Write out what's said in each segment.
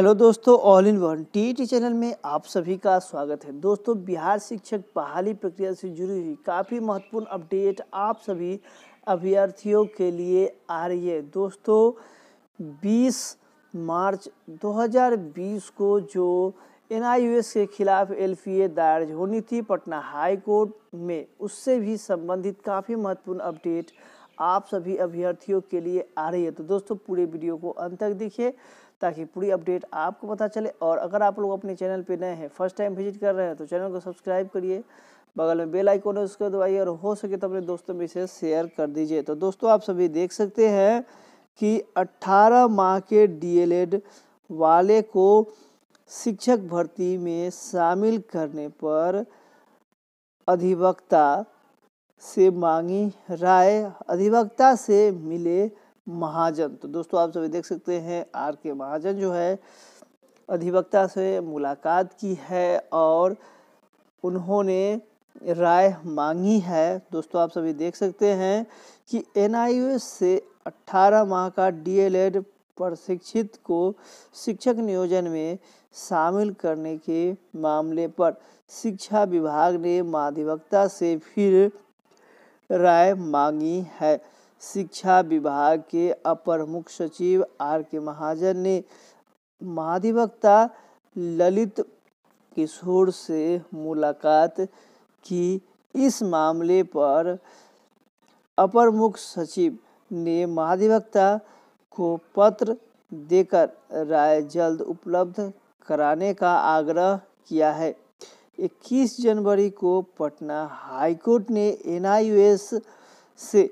hello दोस्तों all in one T channel में आप सभी का स्वागत है दोस्तों बिहार शिक्षक बहाली प्रक्रिया से जुड़ी हुई काफ़ी महत्वपूर्ण अपडेट आप सभी अभ्यर्थियों के लिए आ रही है दोस्तों 20 मार्च 2020 को जो एन के खिलाफ एल दायर होनी थी पटना हाई कोर्ट में उससे भी संबंधित काफ़ी महत्वपूर्ण अपडेट आप सभी अभ्यर्थियों के लिए आ रही है तो दोस्तों पूरे वीडियो को अंत तक देखिए ताकि पूरी अपडेट आपको पता चले और अगर आप लोग अपने चैनल पर नए हैं फर्स्ट टाइम विजिट कर रहे हैं तो चैनल को सब्सक्राइब करिए बगल में बेल आइकॉन है उसको दबाइए और हो सके तो अपने दोस्तों में इसे शेयर कर दीजिए तो दोस्तों आप सभी देख सकते हैं कि 18 माह के डीएलएड वाले को शिक्षक भर्ती में शामिल करने पर अधिवक्ता से मांगी राय अधिवक्ता से मिले महाजन तो दोस्तों आप सभी देख सकते हैं आर के महाजन जो है अधिवक्ता से मुलाकात की है और उन्होंने राय मांगी है दोस्तों आप सभी देख सकते हैं कि एन से 18 माह का डीएलएड प्रशिक्षित को शिक्षक नियोजन में शामिल करने के मामले पर शिक्षा विभाग ने माधिवक्ता से फिर राय मांगी है शिक्षा विभाग के अपर मुख्य सचिव आर के महाजन ने महाधिवक्ता ललित किशोर से मुलाकात की इस मामले पर अपर मुख्य सचिव ने महाधिवक्ता को पत्र देकर राय जल्द उपलब्ध कराने का आग्रह किया है 21 जनवरी को पटना हाईकोर्ट ने एन से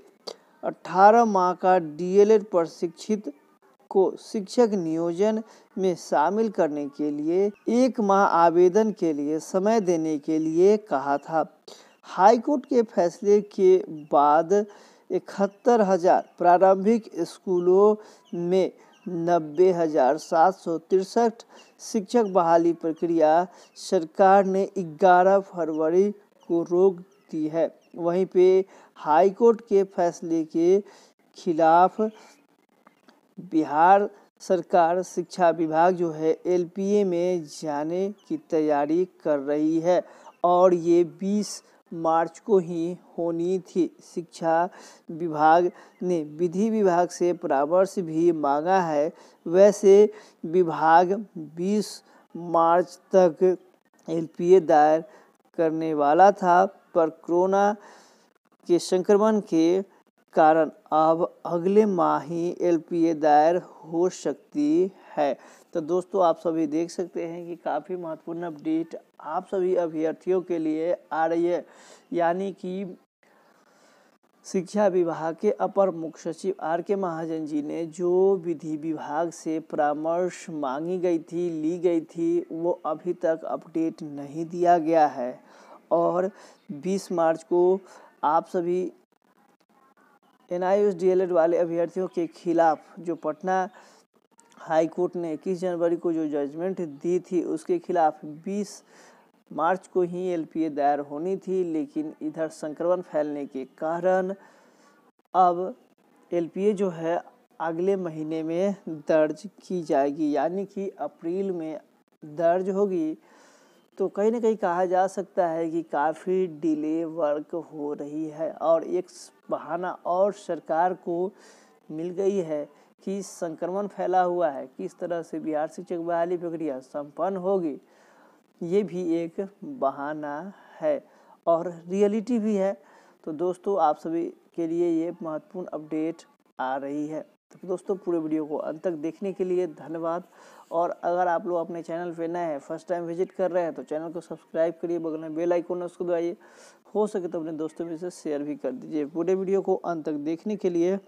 18 माह का डीएलएड प्रशिक्षित को शिक्षक नियोजन में शामिल करने के लिए एक माह आवेदन के लिए समय देने के लिए कहा था हाईकोर्ट के फैसले के बाद इकहत्तर हजार प्रारंभिक स्कूलों में नब्बे हजार सात सौ तिरसठ शिक्षक बहाली प्रक्रिया सरकार ने ग्यारह फरवरी को रोक सकती है वहीं पे हाई कोर्ट के फैसले के खिलाफ बिहार सरकार शिक्षा विभाग जो है एलपीए में जाने की तैयारी कर रही है और ये 20 मार्च को ही होनी थी शिक्षा विभाग ने विधि विभाग से परामर्श भी मांगा है वैसे विभाग 20 मार्च तक एलपीए दायर करने वाला था पर कोरोना के संक्रमण के कारण अब अगले माह ही एलपीए दायर हो सकती है तो दोस्तों आप सभी देख सकते हैं कि काफ़ी महत्वपूर्ण अपडेट आप सभी अभ्यर्थियों के लिए आ रही है यानी कि शिक्षा विभाग के अपर मुख्य सचिव आर के महाजन जी ने जो विधि विभाग से परामर्श मांगी गई थी ली गई थी वो अभी तक अपडेट नहीं दिया गया है और 20 मार्च को आप सभी एन आई वाले अभ्यर्थियों के खिलाफ जो पटना हाई कोर्ट ने इक्कीस जनवरी को जो जजमेंट दी थी उसके खिलाफ 20 मार्च को ही एलपीए दायर होनी थी लेकिन इधर संक्रमण फैलने के कारण अब एलपीए जो है अगले महीने में दर्ज की जाएगी यानी कि अप्रैल में दर्ज होगी तो कहीं ना कहीं कहा जा सकता है कि काफ़ी डिले वर्क हो रही है और एक बहाना और सरकार को मिल गई है कि संक्रमण फैला हुआ है किस तरह से बिहार शिक्षक बहाली प्रक्रिया संपन्न होगी ये भी एक बहाना है और रियलिटी भी है तो दोस्तों आप सभी के लिए ये महत्वपूर्ण अपडेट आ रही है तो दोस्तों पूरे वीडियो को अंत तक देखने के लिए धन्यवाद और अगर आप लोग अपने चैनल पे नए हैं फर्स्ट टाइम विजिट कर रहे हैं तो चैनल को सब्सक्राइब करिए बगल में बेल आइकन उसको दबाइए हो सके तो अपने दोस्तों में से शेयर भी कर दीजिए पूरे वीडियो को अंत तक देखने के लिए